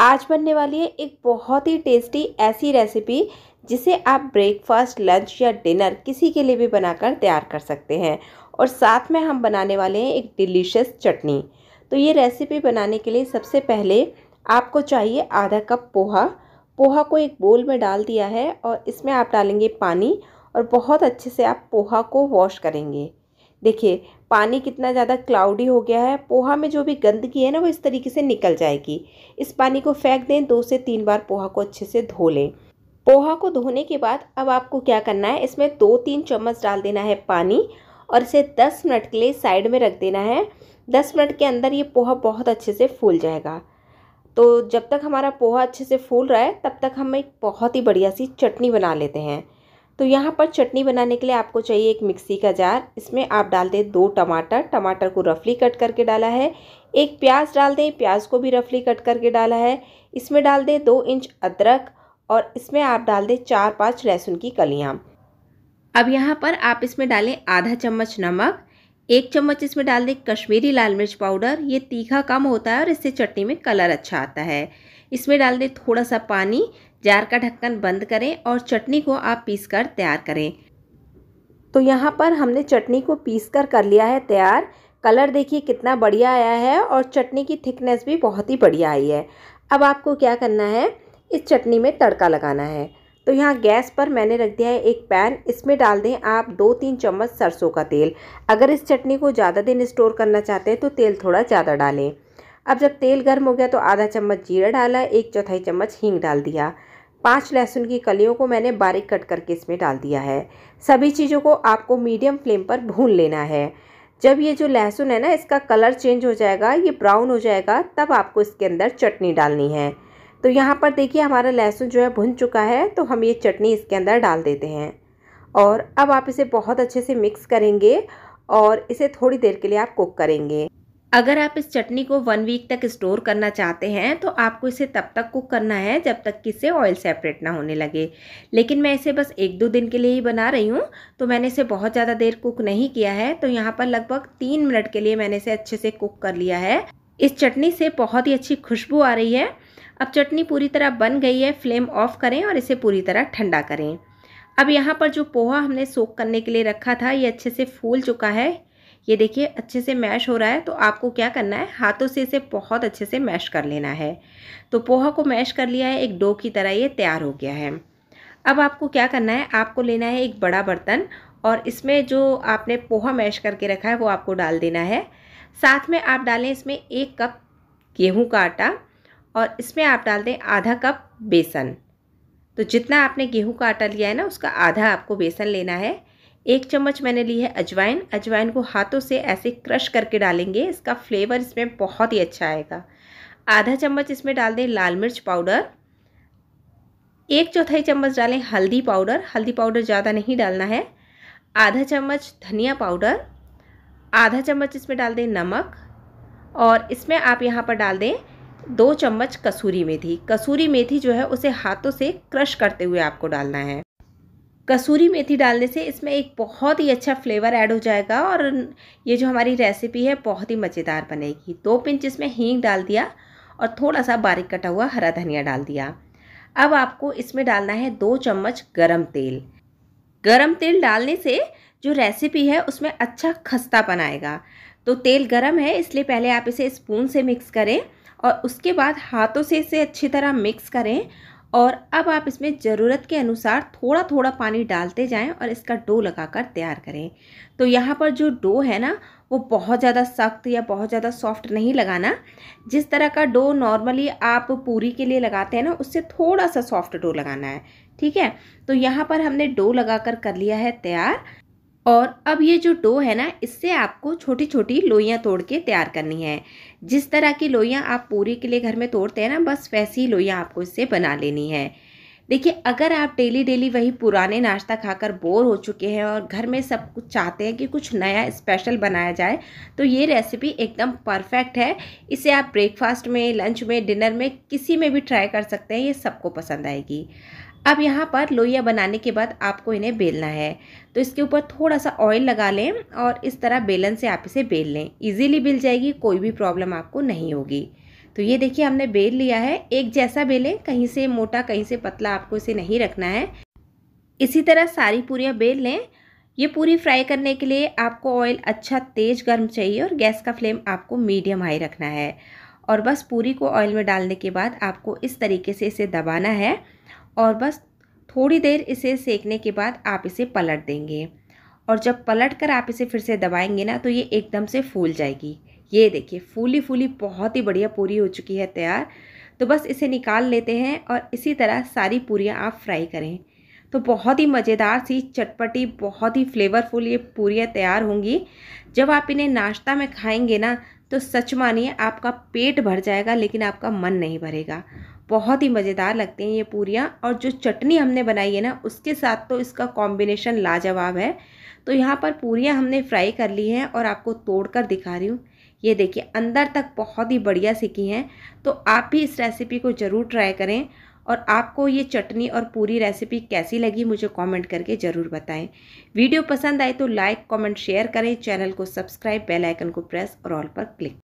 आज बनने वाली है एक बहुत ही टेस्टी ऐसी रेसिपी जिसे आप ब्रेकफास्ट लंच या डिनर किसी के लिए भी बनाकर तैयार कर सकते हैं और साथ में हम बनाने वाले हैं एक डिलीशियस चटनी तो ये रेसिपी बनाने के लिए सबसे पहले आपको चाहिए आधा कप पोहा पोहा को एक बोल में डाल दिया है और इसमें आप डालेंगे पानी और बहुत अच्छे से आप पोहा को वॉश करेंगे देखिए पानी कितना ज़्यादा क्लाउडी हो गया है पोहा में जो भी गंदगी है ना वो इस तरीके से निकल जाएगी इस पानी को फेंक दें दो से तीन बार पोहा को अच्छे से धो लें पोहा को धोने के बाद अब आपको क्या करना है इसमें दो तीन चम्मच डाल देना है पानी और इसे दस मिनट के लिए साइड में रख देना है दस मिनट के अंदर ये पोहा बहुत अच्छे से फूल जाएगा तो जब तक हमारा पोहा अच्छे से फूल रहा है तब तक हम एक बहुत ही बढ़िया सी चटनी बना लेते हैं तो यहाँ पर चटनी बनाने के लिए आपको चाहिए एक मिक्सी का जार इसमें आप डाल दें दो टमाटर टमाटर को रफली कट करके डाला है एक प्याज डाल दें प्याज को भी रफली कट करके डाला है इसमें डाल दें दो इंच अदरक और इसमें आप डाल दें चार पाँच लहसुन की कलियाँ अब यहाँ पर आप इसमें डालें आधा चम्मच नमक एक चम्मच इसमें डाल दें कश्मीरी लाल मिर्च पाउडर ये तीखा कम होता है और इससे चटनी में कलर अच्छा आता है इसमें डाल दें थोड़ा सा पानी जार का ढक्कन बंद करें और चटनी को आप पीस कर तैयार करें तो यहाँ पर हमने चटनी को पीस कर कर लिया है तैयार कलर देखिए कितना बढ़िया आया है और चटनी की थिकनेस भी बहुत ही बढ़िया आई है अब आपको क्या करना है इस चटनी में तड़का लगाना है तो यहाँ गैस पर मैंने रख दिया है एक पैन इसमें डाल दें आप दो तीन चम्मच सरसों का तेल अगर इस चटनी को ज़्यादा दिन स्टोर करना चाहते हैं तो तेल थोड़ा ज़्यादा डालें अब जब तेल गर्म हो गया तो आधा चम्मच जीरा डाला एक चौथाई चम्मच हींग डाल दिया पांच लहसुन की कलियों को मैंने बारीक कट करके इसमें डाल दिया है सभी चीज़ों को आपको मीडियम फ्लेम पर भून लेना है जब ये जो लहसुन है ना इसका कलर चेंज हो जाएगा ये ब्राउन हो जाएगा तब आपको इसके अंदर चटनी डालनी है तो यहाँ पर देखिए हमारा लहसुन जो है भुन चुका है तो हम ये चटनी इसके अंदर डाल देते हैं और अब आप इसे बहुत अच्छे से मिक्स करेंगे और इसे थोड़ी देर के लिए आप कुक करेंगे अगर आप इस चटनी को वन वीक तक स्टोर करना चाहते हैं तो आपको इसे तब तक कुक करना है जब तक कि इसे ऑयल सेपरेट ना होने लगे लेकिन मैं इसे बस एक दो दिन के लिए ही बना रही हूँ तो मैंने इसे बहुत ज़्यादा देर कुक नहीं किया है तो यहाँ पर लगभग तीन मिनट के लिए मैंने इसे अच्छे से कुक कर लिया है इस चटनी से बहुत ही अच्छी खुशबू आ रही है अब चटनी पूरी तरह बन गई है फ्लेम ऑफ करें और इसे पूरी तरह ठंडा करें अब यहाँ पर जो पोहा हमने सोख करने के लिए रखा था ये अच्छे से फूल चुका है ये देखिए अच्छे से मैश हो रहा है तो आपको क्या करना है हाथों से इसे बहुत अच्छे से मैश कर लेना है तो पोहा को मैश कर लिया है एक डो की तरह ये तैयार हो गया है अब आपको क्या करना है आपको लेना है एक बड़ा बर्तन और इसमें जो आपने पोहा मैश करके रखा है वो आपको डाल देना है साथ में आप डालें इसमें एक कप गेहूं का आटा और इसमें आप डाल दें आधा कप बेसन तो जितना आपने गेहूं का आटा लिया है ना उसका आधा आपको बेसन लेना है एक चम्मच मैंने ली है अजवाइन अजवाइन को हाथों से ऐसे क्रश करके डालेंगे इसका फ्लेवर इसमें बहुत ही अच्छा आएगा आधा चम्मच इसमें डाल दें लाल मिर्च पाउडर एक चौथाई चम्मच डालें हल्दी पाउडर हल्दी पाउडर ज़्यादा नहीं डालना है आधा चम्मच धनिया पाउडर आधा चम्मच इसमें डाल दें नमक और इसमें आप यहाँ पर डाल दें दो चम्मच कसूरी मेथी कसूरी मेथी जो है उसे हाथों से क्रश करते हुए आपको डालना है कसूरी मेथी डालने से इसमें एक बहुत ही अच्छा फ्लेवर ऐड हो जाएगा और ये जो हमारी रेसिपी है बहुत ही मज़ेदार बनेगी दो पिंच इसमें हींग डाल दिया और थोड़ा सा बारीक कटा हुआ हरा धनिया डाल दिया अब आपको इसमें डालना है दो चम्मच गरम तेल गरम तेल डालने से जो रेसिपी है उसमें अच्छा खस्ता बनाएगा तो तेल गरम है इसलिए पहले आप इसे स्पून से मिक्स करें और उसके बाद हाथों से इसे अच्छी तरह मिक्स करें और अब आप इसमें ज़रूरत के अनुसार थोड़ा थोड़ा पानी डालते जाएं और इसका डो लगाकर तैयार करें तो यहाँ पर जो डो है ना वो बहुत ज़्यादा सख्त या बहुत ज़्यादा सॉफ्ट नहीं लगाना जिस तरह का डो नॉर्मली आप पूरी के लिए लगाते हैं ना उससे थोड़ा सा सॉफ्ट डो लगाना है ठीक है तो यहाँ पर हमने डो लगा कर कर लिया है तैयार और अब ये जो डो है ना इससे आपको छोटी छोटी लोइयाँ तोड़ के तैयार करनी है जिस तरह की लोइयाँ आप पूरी के लिए घर में तोड़ते हैं ना बस वैसी ही लोइयाँ आपको इससे बना लेनी है देखिए अगर आप डेली डेली वही पुराने नाश्ता खाकर बोर हो चुके हैं और घर में सब कुछ चाहते हैं कि कुछ नया स्पेशल बनाया जाए तो ये रेसिपी एकदम परफेक्ट है इसे आप ब्रेकफास्ट में लंच में डिनर में किसी में भी ट्राई कर सकते हैं ये सबको पसंद आएगी अब यहाँ पर लोइया बनाने के बाद आपको इन्हें बेलना है तो इसके ऊपर थोड़ा सा ऑयल लगा लें और इस तरह बेलन से आप इसे बेल लें इजीली बेल जाएगी कोई भी प्रॉब्लम आपको नहीं होगी तो ये देखिए हमने बेल लिया है एक जैसा बेलें कहीं से मोटा कहीं से पतला आपको इसे नहीं रखना है इसी तरह सारी पूरियाँ बेल लें ये पूरी फ्राई करने के लिए आपको ऑयल अच्छा तेज़ गर्म चाहिए और गैस का फ्लेम आपको मीडियम हाई रखना है और बस पूरी को ऑयल में डालने के बाद आपको इस तरीके से इसे दबाना है और बस थोड़ी देर इसे सेकने के बाद आप इसे पलट देंगे और जब पलट कर आप इसे फिर से दबाएंगे ना तो ये एकदम से फूल जाएगी ये देखिए फूली फूली बहुत ही बढ़िया पूरी हो चुकी है तैयार तो बस इसे निकाल लेते हैं और इसी तरह सारी पूरियाँ आप फ्राई करें तो बहुत ही मज़ेदार सी चटपटी बहुत ही फ्लेवरफुल ये पूरियाँ तैयार होंगी जब आप इन्हें नाश्ता में खाएंगे ना तो सच मानिए आपका पेट भर जाएगा लेकिन आपका मन नहीं भरेगा बहुत ही मज़ेदार लगते हैं ये पूरियाँ और जो चटनी हमने बनाई है ना उसके साथ तो इसका कॉम्बिनेशन लाजवाब है तो यहाँ पर पूरियाँ हमने फ्राई कर ली हैं और आपको तोड़ कर दिखा रही हूँ ये देखिए अंदर तक बहुत ही बढ़िया सीखी हैं तो आप भी इस रेसिपी को ज़रूर ट्राई करें और आपको ये चटनी और पूरी रेसिपी कैसी लगी मुझे कमेंट करके ज़रूर बताएं वीडियो पसंद आए तो लाइक कमेंट शेयर करें चैनल को सब्सक्राइब बेल आइकन को प्रेस और ऑल पर क्लिक